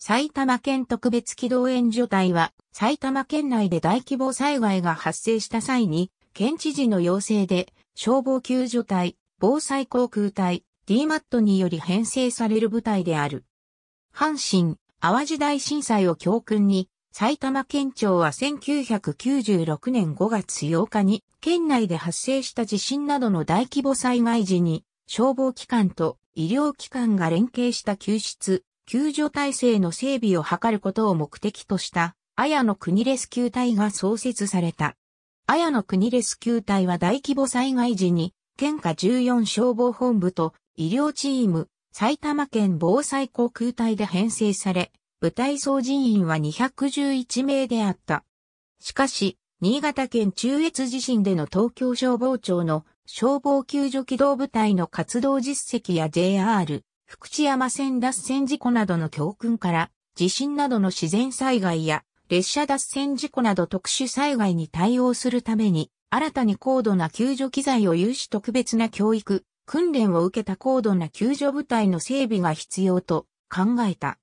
埼玉県特別機動援助隊は、埼玉県内で大規模災害が発生した際に、県知事の要請で、消防救助隊、防災航空隊、DMAT により編成される部隊である。阪神、淡路大震災を教訓に、埼玉県庁は1996年5月8日に、県内で発生した地震などの大規模災害時に、消防機関と医療機関が連携した救出、救助体制の整備を図ることを目的とした、綾野国レスキュー隊が創設された。綾野国レスキュー隊は大規模災害時に、県下14消防本部と医療チーム、埼玉県防災航空隊で編成され、部隊総人員は211名であった。しかし、新潟県中越地震での東京消防庁の消防救助機動部隊の活動実績や JR、福知山線脱線事故などの教訓から、地震などの自然災害や列車脱線事故など特殊災害に対応するために、新たに高度な救助機材を有し特別な教育、訓練を受けた高度な救助部隊の整備が必要と考えた。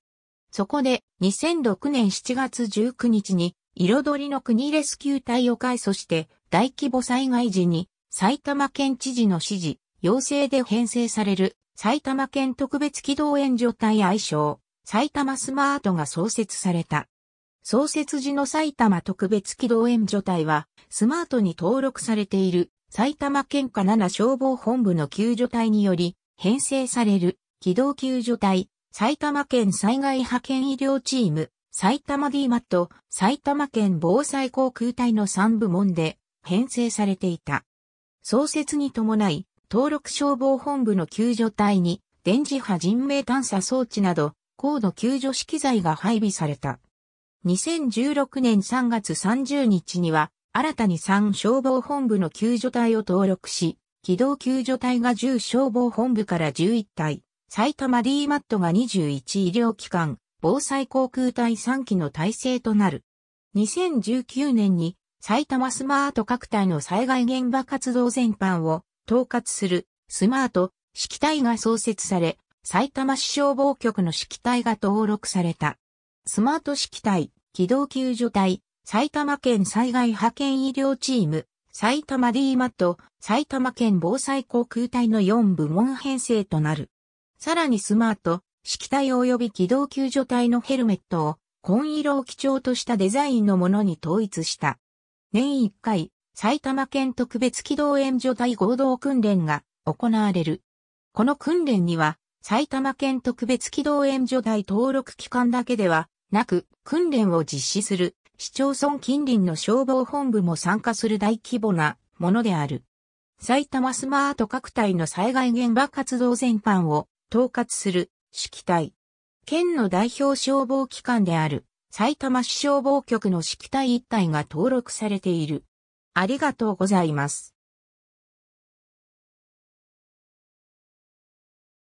そこで2006年7月19日に、彩りの国レスキュー隊を改組して大規模災害時に埼玉県知事の指示、要請で編成される埼玉県特別機動援助隊愛称、埼玉スマートが創設された。創設時の埼玉特別機動援助隊は、スマートに登録されている埼玉県下7消防本部の救助隊により、編成される機動救助隊、埼玉県災害派遣医療チーム、埼玉 DMAT、埼玉県防災航空隊の3部門で編成されていた。創設に伴い、登録消防本部の救助隊に、電磁波人命探査装置など、高度救助資機材が配備された。2016年3月30日には、新たに3消防本部の救助隊を登録し、機動救助隊が10消防本部から11隊、埼玉 D マットが21医療機関、防災航空隊3機の体制となる。2019年に埼玉スマート各隊の災害現場活動全般を統括するスマート指揮隊が創設され、埼玉市消防局の指揮隊が登録された。スマート指揮隊、機動救助隊、埼玉県災害派遣医療チーム、埼玉 DMAT、埼玉県防災航空隊の4部門編成となる。さらにスマート、指揮隊及び機動救助隊のヘルメットを、紺色を基調としたデザインのものに統一した。年1回、埼玉県特別機動援助隊合同訓練が行われる。この訓練には、埼玉県特別機動援助隊登録機関だけではなく、訓練を実施する市町村近隣の消防本部も参加する大規模なものである。埼玉スマート各隊の災害現場活動全般を統括する指揮隊。県の代表消防機関である埼玉市消防局の指揮隊一体が登録されている。ありがとうございます。